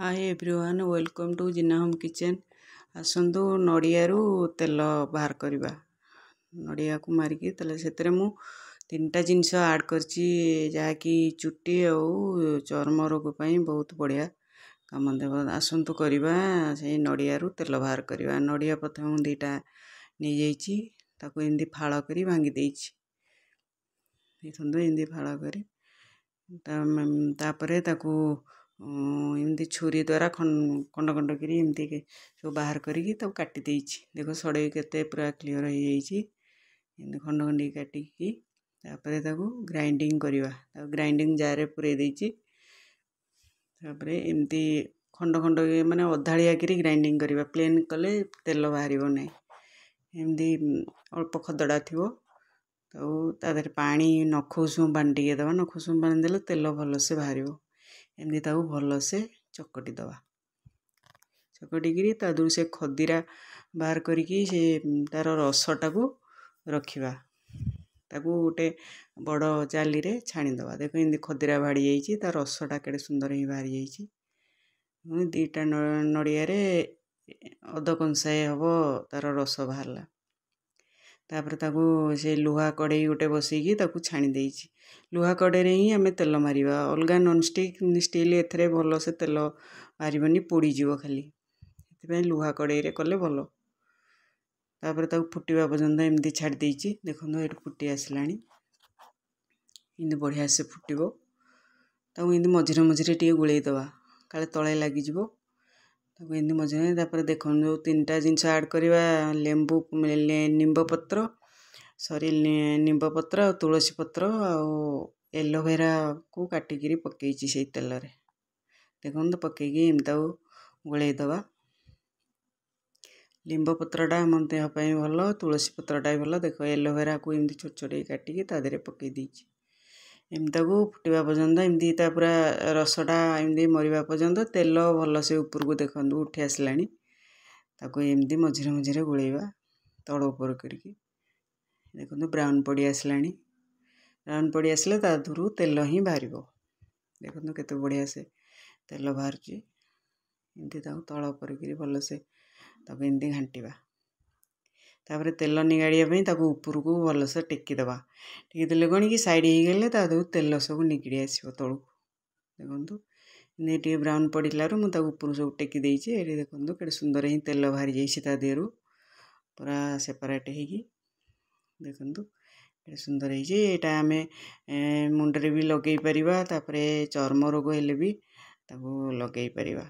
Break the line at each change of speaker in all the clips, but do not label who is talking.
hi everyone welcome to Jina home kitchen ଆସନ୍ତୁ ନଡ଼ିଆରୁ ତେଲ ବାହାର କରିବା ନଡ଼ିଆକୁ ମାରିକି ତେଲ ସେଥିରେ ମୁଁ ତିନିଟା ଜିନିଷ ଆଡ଼୍ କରିଛି ଯାହାକି ଚୁଟି ଆଉ ଚର୍ମ ରୋଗ ପାଇଁ ବହୁତ ବଢ଼ିଆ କାମ ଦେବ ଆସନ୍ତୁ କରିବା ସେଇ ନଡ଼ିଆରୁ ତେଲ ବାହାର କରିବା ନଡ଼ିଆ ପ୍ରଥମେ ମୁଁ ଦୁଇଟା ନେଇଯାଇଛି ତାକୁ ଏମିତି ଫାଳ କରି ଭାଙ୍ଗି ଦେଇଛି ଏମିତି ଫାଳ କରି ତାପରେ ତାକୁ ଏମିତି ଛୁରୀ ଦ୍ୱାରା ଖଣ୍ଡ ଖଣ୍ଡ କରି ଏମିତି ସବୁ ବାହାର କରିକି ତାକୁ କାଟି ଦେଇଛି ଦେଖ ସଡ଼େଇ କେତେ ପୁରା କ୍ଲିଅର୍ ହେଇଯାଇଛି ଏମିତି ଖଣ୍ଡ ଖଣ୍ଡିକି କାଟିକି ତାପରେ ତାକୁ ଗ୍ରାଇଣ୍ଡିଙ୍ଗ କରିବା ତାକୁ ଗ୍ରାଇଣ୍ଡିଙ୍ଗ ଜାରରେ ପୁରେଇ ଦେଇଛି ତାପରେ ଏମିତି ଖଣ୍ଡ ଖଣ୍ଡ ମାନେ ଅଧାଳିଆ କରି ଗ୍ରାଇଣ୍ଡିଙ୍ଗ କରିବା ପ୍ଲେନ୍ କଲେ ତେଲ ବାହାରିବ ନାହିଁ ଏମିତି ଅଳ୍ପ ଖଦଡ଼ା ଥିବ ଆଉ ତା ଦେହରେ ପାଣି ନଖ ଉଷୁମ ପାଣି ଟିକେ ଦେବା ନଖ ଉଷୁମ ପାଣି ଦେଲେ ତେଲ ଭଲସେ ବାହାରିବ ଏମିତି ତାକୁ ଭଲସେ ଚକଟି ଦେବା ଚକଟିକିରି ତା ଦେହରୁ ସେ ଖଦିରା ବାହାର କରିକି ସେ ତା'ର ରସଟାକୁ ରଖିବା ତାକୁ ଗୋଟେ ବଡ଼ ଜାଲିରେ ଛାଣିଦେବା ଦେଖ ଏମିତି ଖଦିରା ବାହାରି ଯାଇଛି ତା ରସଟା କେଡ଼େ ସୁନ୍ଦର ହିଁ ବାହାରି ଯାଇଛି ଦୁଇଟା ନଡ଼ିଆରେ ଅଧ କଂସାଏ ହେବ ତା'ର ରସ ବାହାରିଲା ତାପରେ ତାକୁ ସେ ଲୁହା କଡ଼େଇ ଗୋଟେ ବସେଇକି ତାକୁ ଛାଣି ଦେଇଛି ଲୁହା କଡ଼େଇରେ ହିଁ ଆମେ ତେଲ ମାରିବା ଅଲଗା ନନ୍ଷ୍ଟିକ୍ ଷ୍ଟିଲ୍ ଏଥିରେ ଭଲସେ ତେଲ ମାରିବନି ପୋଡ଼ିଯିବ ଖାଲି ସେଥିପାଇଁ ଲୁହା କଡ଼େଇରେ କଲେ ଭଲ ତାପରେ ତାକୁ ଫୁଟିବା ପର୍ଯ୍ୟନ୍ତ ଏମିତି ଛାଡ଼ି ଦେଇଛି ଦେଖନ୍ତୁ ଏଠି ଫୁଟି ଆସିଲାଣି ଏମିତି ବଢ଼ିଆ ସେ ଫୁଟିବ ତାକୁ ଏମିତି ମଝିରେ ମଝିରେ ଟିକେ ଗୋଳେଇ ଦେବା କାଳେ ତଳେ ଲାଗିଯିବ ତାକୁ ଏମିତି ମଜାଏ ତା'ପରେ ଦେଖନ୍ତୁ ଯେଉଁ ତିନିଟା ଜିନିଷ ଆଡ଼୍ କରିବା ଲେମ୍ବୁ ନିମ୍ବପତ୍ର ସରି ନିମ୍ବପତ୍ର ଆଉ ତୁଳସୀ ପତ୍ର ଆଉ ଏଲୋଭେରାକୁ କାଟିକିରି ପକାଇଛି ସେଇ ତେଲରେ ଦେଖନ୍ତୁ ପକାଇକି ଏମିତି ତାକୁ ଗୋଳେଇ ଦେବା ଲିମ୍ବ ପତ୍ରଟା ଆମ ଦେହ ପାଇଁ ଭଲ ତୁଳସୀ ପତ୍ରଟା ବି ଭଲ ଦେଖ ଏଲୋଭେରାକୁ ଏମିତି ଛୋଟ ଛୋଟ କାଟିକି ତା ଦେହରେ ପକାଇ ଦେଇଛି ଏମିତିକୁ ଫୁଟିବା ପର୍ଯ୍ୟନ୍ତ ଏମିତି ତା ପୁରା ରସଟା ଏମିତି ମରିବା ପର୍ଯ୍ୟନ୍ତ ତେଲ ଭଲସେ ଉପରକୁ ଦେଖନ୍ତୁ ଉଠି ଆସିଲାଣି ତାକୁ ଏମିତି ମଝିରେ ମଝିରେ ଗୋଳେଇବା ତଳ ଉପର କରିକି ଦେଖନ୍ତୁ ବ୍ରାଉନ୍ ପଡ଼ି ଆସିଲାଣି ବ୍ରାଉନ୍ ପଡ଼ି ଆସିଲେ ତା ଦେହରୁ ତେଲ ହିଁ ବାହାରିବ ଦେଖନ୍ତୁ କେତେ ବଢ଼ିଆ ସେ ତେଲ ବାହାରୁଛି ଏମିତି ତାକୁ ତଳ କରିକିରି ଭଲସେ ତାକୁ ଏମିତି ଘାଣ୍ଟିବା ତାପରେ ତେଲ ନିଗାଡ଼ିବା ପାଇଁ ତାକୁ ଉପରକୁ ଭଲସେ ଟେକିଦେବା ଟେକିଦେଲେ କ'ଣ କି ସାଇଡ଼୍ ହେଇଗଲେ ତା ଦେହରୁ ତେଲ ସବୁ ନିଗିଡ଼ି ଆସିବ ତଳକୁ ଦେଖନ୍ତୁ ଏମିତି ଟିକେ ବ୍ରାଉନ୍ ପଡ଼ିଲାରୁ ମୁଁ ତାକୁ ଉପରୁ ସବୁ ଟେକି ଦେଇଛି ଏଠି ଦେଖନ୍ତୁ କେଡ଼େ ସୁନ୍ଦର ହିଁ ତେଲ ବାହାରି ଯାଇଛି ତା ଦେହରୁ ପୁରା ସେପାରେଟ୍ ହେଇକି ଦେଖନ୍ତୁ କେଡ଼େ ସୁନ୍ଦର ହେଇଛି ଏଇଟା ଆମେ ମୁଣ୍ଡରେ ବି ଲଗାଇ ପାରିବା ତାପରେ ଚର୍ମ ରୋଗ ହେଲେ ବି ତାକୁ ଲଗାଇ ପାରିବା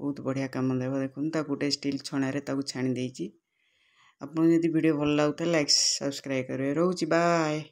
ବହୁତ ବଢ଼ିଆ କାମ ଦେବ ଦେଖନ୍ତୁ ତାକୁ ଗୋଟେ ଷ୍ଟିଲ୍ ଛଣାରେ ତାକୁ ଛାଣି ଦେଇଛି ଆପଣଙ୍କୁ ଯଦି ଭିଡ଼ିଓ ଭଲ ଲାଗୁଥିଲା ଲାଇକ୍ ସବସ୍କ୍ରାଇବ୍ କରିବେ ରହୁଛି ବାଏ